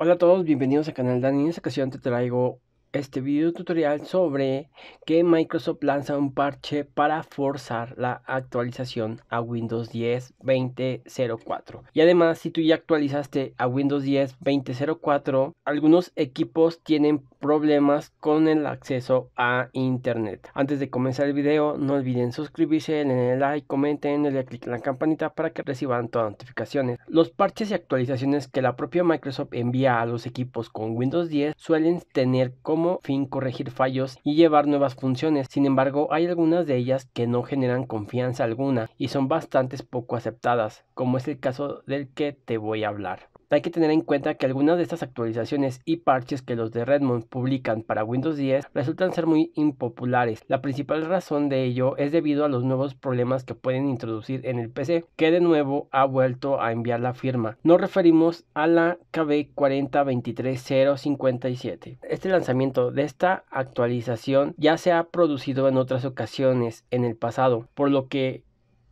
Hola a todos, bienvenidos al Canal Dani. En esta ocasión te traigo este video tutorial sobre que Microsoft lanza un parche para forzar la actualización a Windows 10 2004. Y además, si tú ya actualizaste a Windows 10 2004, algunos equipos tienen problemas con el acceso a internet. Antes de comenzar el video, no olviden suscribirse, denle like, comenten, denle clic en la campanita para que reciban todas las notificaciones. Los parches y actualizaciones que la propia Microsoft envía a los equipos con Windows 10 suelen tener como fin corregir fallos y llevar nuevas funciones. Sin embargo, hay algunas de ellas que no generan confianza alguna y son bastante poco aceptadas, como es el caso del que te voy a hablar. Hay que tener en cuenta que algunas de estas actualizaciones y parches que los de Redmond publican para Windows 10 resultan ser muy impopulares. La principal razón de ello es debido a los nuevos problemas que pueden introducir en el PC, que de nuevo ha vuelto a enviar la firma. Nos referimos a la KB4023057. Este lanzamiento de esta actualización ya se ha producido en otras ocasiones en el pasado, por lo que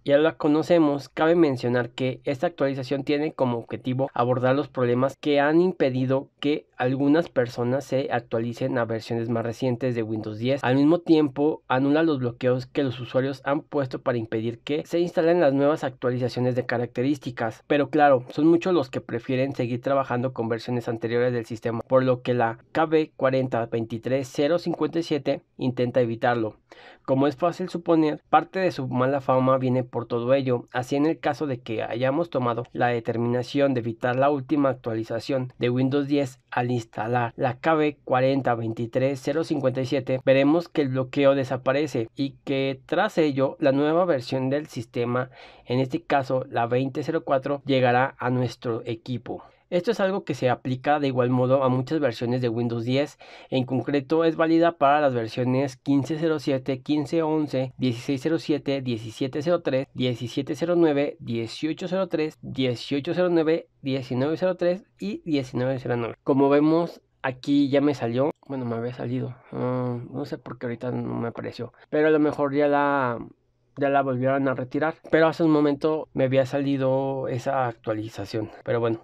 ya la conocemos, cabe mencionar que esta actualización tiene como objetivo abordar los problemas que han impedido que algunas personas se actualicen a versiones más recientes de Windows 10. Al mismo tiempo, anula los bloqueos que los usuarios han puesto para impedir que se instalen las nuevas actualizaciones de características. Pero claro, son muchos los que prefieren seguir trabajando con versiones anteriores del sistema, por lo que la KB 4023057 intenta evitarlo. Como es fácil suponer, parte de su mala fama viene por por todo ello, así en el caso de que hayamos tomado la determinación de evitar la última actualización de Windows 10 al instalar la KB 4023057, veremos que el bloqueo desaparece y que tras ello la nueva versión del sistema, en este caso la 2004, llegará a nuestro equipo. Esto es algo que se aplica de igual modo a muchas versiones de Windows 10, en concreto es válida para las versiones 1507, 1511, 1607, 1703, 1709, 1803, 1809, 1903 y 1909. Como vemos, aquí ya me salió, bueno, me había salido, ah, no sé por qué ahorita no me apareció, pero a lo mejor ya la ya la volvieron a retirar. Pero hace un momento me había salido esa actualización. Pero bueno,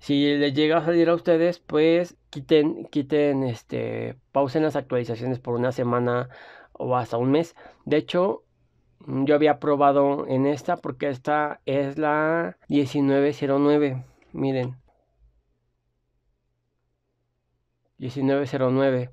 si les llega a salir a ustedes, pues quiten, quiten, este, pausen las actualizaciones por una semana o hasta un mes. De hecho, mm, yo había probado en esta porque esta es la 1909. Miren. 1909.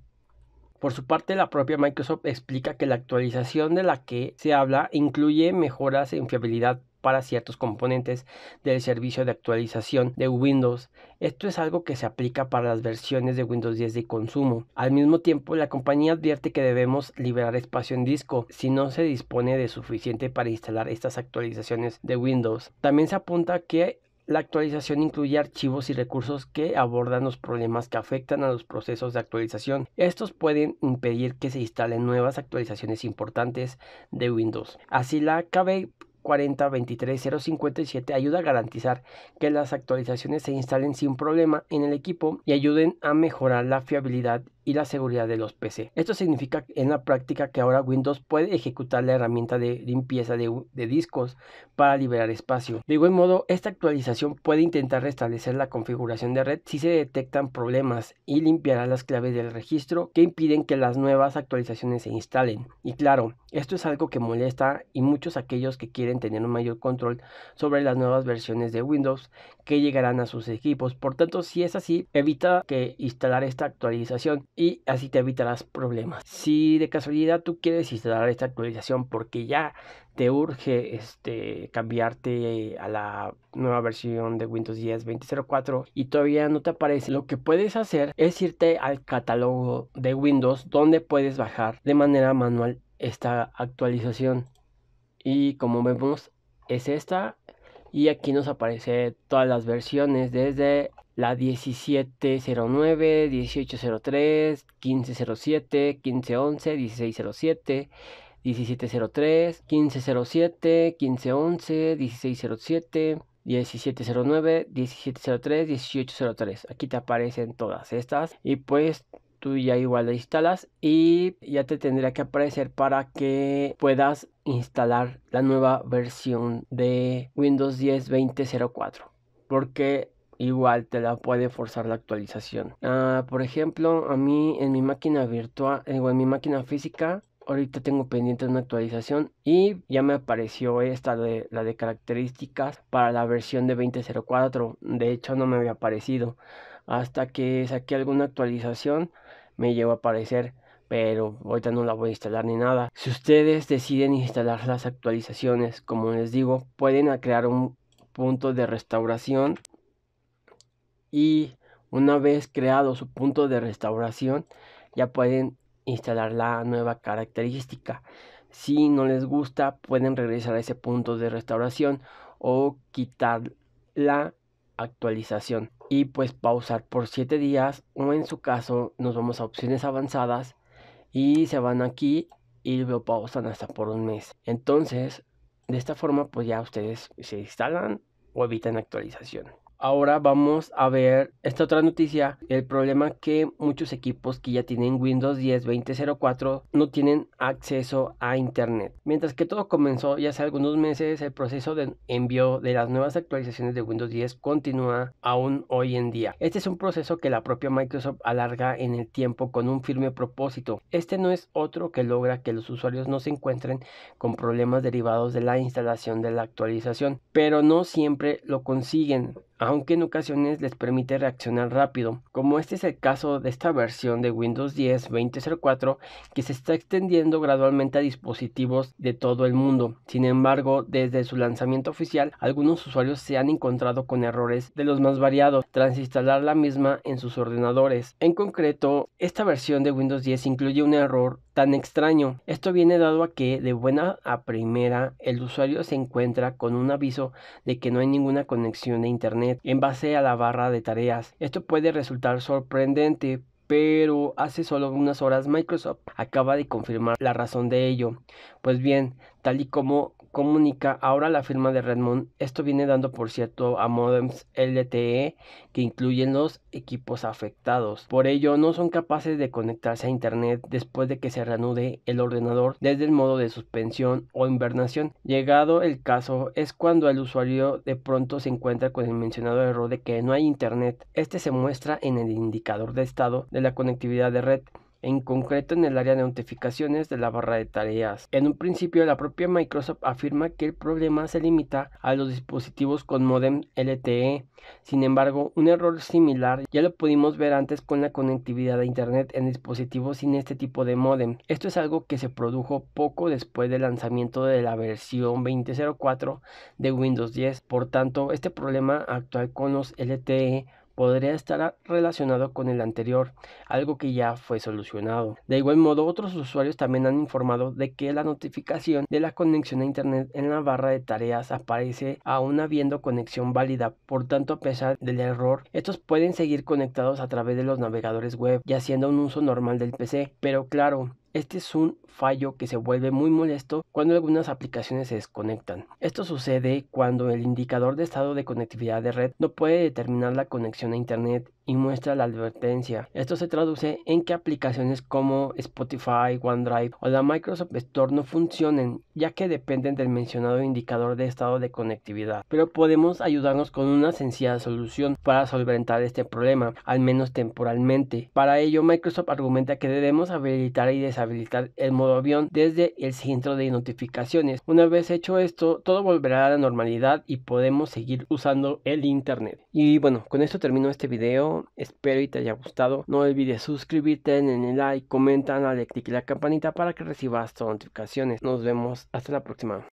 Por su parte, la propia Microsoft explica que la actualización de la que se habla incluye mejoras en fiabilidad para ciertos componentes del servicio de actualización de Windows. Esto es algo que se aplica para las versiones de Windows 10 de consumo. Al mismo tiempo, la compañía advierte que debemos liberar espacio en disco si no se dispone de suficiente para instalar estas actualizaciones de Windows. También se apunta que la actualización incluye archivos y recursos que abordan los problemas que afectan a los procesos de actualización. Estos pueden impedir que se instalen nuevas actualizaciones importantes de Windows. Así la KB 4023057 ayuda a garantizar que las actualizaciones se instalen sin problema en el equipo y ayuden a mejorar la fiabilidad y la seguridad de los PC. Esto significa en la práctica que ahora Windows puede ejecutar la herramienta de limpieza de, discos para liberar espacio. De igual modo, esta actualización puede intentar restablecer la configuración de red si se detectan problemas y limpiará las claves del registro que impiden que las nuevas actualizaciones se instalen. Y claro, esto es algo que molesta y muchos aquellos que quieren tener un mayor control sobre las nuevas versiones de Windows que llegarán a sus equipos. Por tanto, si es así, evita que instalar esta actualización y así te evitarás problemas. Si de casualidad tú quieres instalar esta actualización porque ya te urge este, cambiarte a la nueva versión de Windows 10 2004 y todavía no te aparece, lo que puedes hacer es irte al catálogo de Windows donde puedes bajar de manera manual esta actualización. Y como vemos es esta y aquí nos aparece todas las versiones desde la 1709, 1803, 1507, 1511, 1607. 1703, 1507, 1511, 1607, 1709, 1703, 1803. Aquí te aparecen todas estas y pues tú ya igual la instalas y ya te tendría que aparecer para que puedas instalar la nueva versión de Windows 10 2004 porque igual te la puede forzar la actualización. Ah, por ejemplo, a mí en mi máquina virtual, eh, o en mi máquina física, ahorita tengo pendiente una actualización y ya me apareció esta de la de características para la versión de 2004. De hecho, no me había aparecido hasta que saqué alguna actualización me llegó a aparecer pero ahorita no la voy a instalar ni nada. Si ustedes deciden instalar las actualizaciones, como les digo, pueden crear un punto de restauración y una vez creado su punto de restauración ya pueden instalar la nueva característica. Si no les gusta pueden regresar a ese punto de restauración o quitar la actualización y pues pausar por 7 días o en su caso nos vamos a opciones avanzadas y se van aquí y lo pausan hasta por un mes. Entonces de esta forma pues ya ustedes se instalan o evitan actualización. Ahora vamos a ver esta otra noticia, el problema que muchos equipos que ya tienen Windows 10 2004 no tienen acceso a Internet. Mientras que todo comenzó ya hace algunos meses, el proceso de envío de las nuevas actualizaciones de Windows 10 continúa aún hoy en día. Este es un proceso que la propia Microsoft alarga en el tiempo con un firme propósito. Este no es otro que logra que los usuarios no se encuentren con problemas derivados de la instalación de la actualización, pero no siempre lo consiguen aunque en ocasiones les permite reaccionar rápido, como este es el caso de esta versión de Windows 10 2004 que se está extendiendo gradualmente a dispositivos de todo el mundo. Sin embargo, desde su lanzamiento oficial, algunos usuarios se han encontrado con errores de los más variados tras instalar la misma en sus ordenadores. En concreto, esta versión de Windows 10 incluye un error tan extraño. Esto viene dado a que de buena a primera el usuario se encuentra con un aviso de que no hay ninguna conexión de internet en base a la barra de tareas. Esto puede resultar sorprendente pero hace solo unas horas Microsoft acaba de confirmar la razón de ello. Pues bien, tal y como comunica ahora la firma de Redmond. Esto viene dando por cierto a modems LTE que incluyen los equipos afectados. Por ello no son capaces de conectarse a internet después de que se reanude el ordenador desde el modo de suspensión o invernación. Llegado el caso es cuando el usuario de pronto se encuentra con el mencionado error de que no hay internet. Este se muestra en el indicador de estado de la conectividad de red en concreto en el área de notificaciones de la barra de tareas. En un principio la propia Microsoft afirma que el problema se limita a los dispositivos con modem LTE, sin embargo un error similar ya lo pudimos ver antes con la conectividad a internet en dispositivos sin este tipo de modem. Esto es algo que se produjo poco después del lanzamiento de la versión 2004 de Windows 10, por tanto este problema actual con los LTE podría estar relacionado con el anterior, algo que ya fue solucionado. De igual modo, otros usuarios también han informado de que la notificación de la conexión a Internet en la barra de tareas aparece aún habiendo conexión válida, por tanto a pesar del error, estos pueden seguir conectados a través de los navegadores web y haciendo un uso normal del PC, pero claro, este es un fallo que se vuelve muy molesto cuando algunas aplicaciones se desconectan. Esto sucede cuando el indicador de estado de conectividad de red no puede determinar la conexión a Internet y muestra la advertencia. Esto se traduce en que aplicaciones como Spotify, OneDrive o la Microsoft Store no funcionen, ya que dependen del mencionado indicador de estado de conectividad. Pero podemos ayudarnos con una sencilla solución para solventar este problema, al menos temporalmente. Para ello, Microsoft argumenta que debemos habilitar y deshabilitar el modo avión desde el centro de notificaciones. Una vez hecho esto, todo volverá a la normalidad y podemos seguir usando el Internet. Y bueno, con esto termino este video Espero y te haya gustado. No olvides suscribirte, denle like, comentan dale click la campanita para que recibas todas las notificaciones. Nos vemos hasta la próxima.